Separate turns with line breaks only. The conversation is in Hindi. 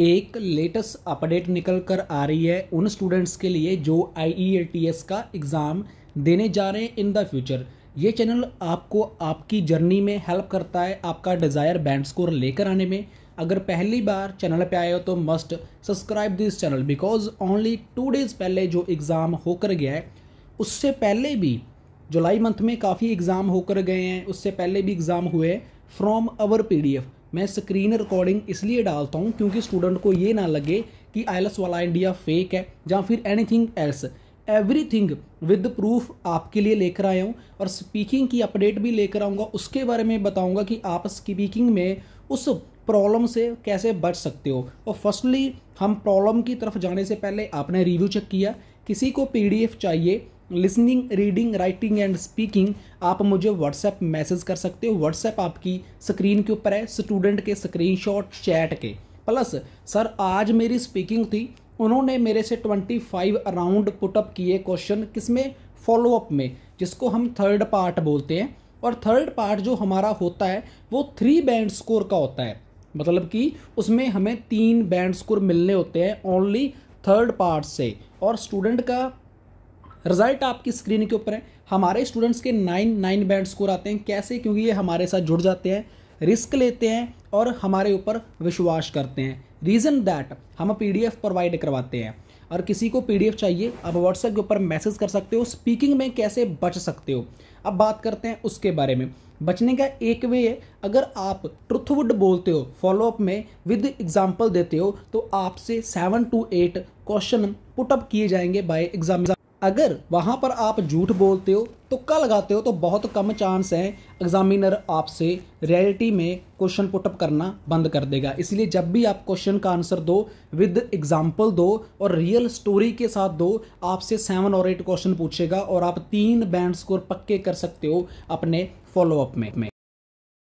एक लेटेस्ट अपडेट निकल कर आ रही है उन स्टूडेंट्स के लिए जो आई e का एग्ज़ाम देने जा रहे हैं इन द फ्यूचर ये चैनल आपको आपकी जर्नी में हेल्प करता है आपका डिज़ायर बैंड स्कोर लेकर आने में अगर पहली बार चैनल पे आए हो तो must subscribe this channel because only two days पहले जो एग्ज़ाम होकर गया है उससे पहले भी जुलाई मंथ में काफ़ी एग्ज़ाम होकर गए हैं उससे पहले भी एग्ज़ाम हुए फ्रॉम अवर पी मैं स्क्रीन रिकॉर्डिंग इसलिए डालता हूँ क्योंकि स्टूडेंट को ये ना लगे कि आइलस वाला इंडिया फेक है या फिर anything else everything with proof आपके लिए लेकर आया हूँ और स्पीकिंग की अपडेट भी लेकर आऊँगा उसके बारे में बताऊँगा कि आप स्पीकिंग में उस प्रॉब्लम से कैसे बच सकते हो और फर्स्टली हम प्रॉब्लम की तरफ जाने से पहले आपने रिव्यू चेक किया किसी को पी चाहिए listening reading writing and speaking आप मुझे व्हाट्सएप मैसेज कर सकते हो व्हाट्सएप आपकी स्क्रीन के ऊपर है स्टूडेंट के स्क्रीन चैट के प्लस सर आज मेरी स्पीकिंग थी उन्होंने मेरे से ट्वेंटी फाइव अराउंड पुटअप किए क्वेश्चन किसमें फॉलोअप में जिसको हम थर्ड पार्ट बोलते हैं और थर्ड पार्ट जो हमारा होता है वो थ्री बैंड स्कोर का होता है मतलब कि उसमें हमें तीन बैंड स्कोर मिलने होते हैं ओनली थर्ड पार्ट से और स्टूडेंट का रिजल्ट आपकी स्क्रीन के ऊपर है हमारे स्टूडेंट्स के नाइन नाइन बैंड स्कोर आते हैं कैसे क्योंकि ये हमारे साथ जुड़ जाते हैं रिस्क लेते हैं और हमारे ऊपर विश्वास करते हैं रीज़न दैट हम पी प्रोवाइड करवाते हैं और किसी को पी चाहिए आप व्हाट्सएप के ऊपर मैसेज कर सकते हो स्पीकिंग में कैसे बच सकते हो अब बात करते हैं उसके बारे में बचने का एक वे है अगर आप ट्रुथवुड बोलते हो फॉलोअप में विद एग्जाम्पल देते हो तो आपसे seven two eight question put up किए जाएंगे बाय एग्जाम अगर वहाँ पर आप झूठ बोलते हो कल लगाते हो तो बहुत कम चांस है एग्जामिनर आपसे रियलिटी में क्वेश्चन पुटअप करना बंद कर देगा इसलिए जब भी आप क्वेश्चन का आंसर दो विद एग्जाम्पल दो और रियल स्टोरी के साथ दो आपसे सेवन और एट क्वेश्चन पूछेगा और आप तीन बैंड स्कोर पक्के कर सकते हो अपने फॉलोअप में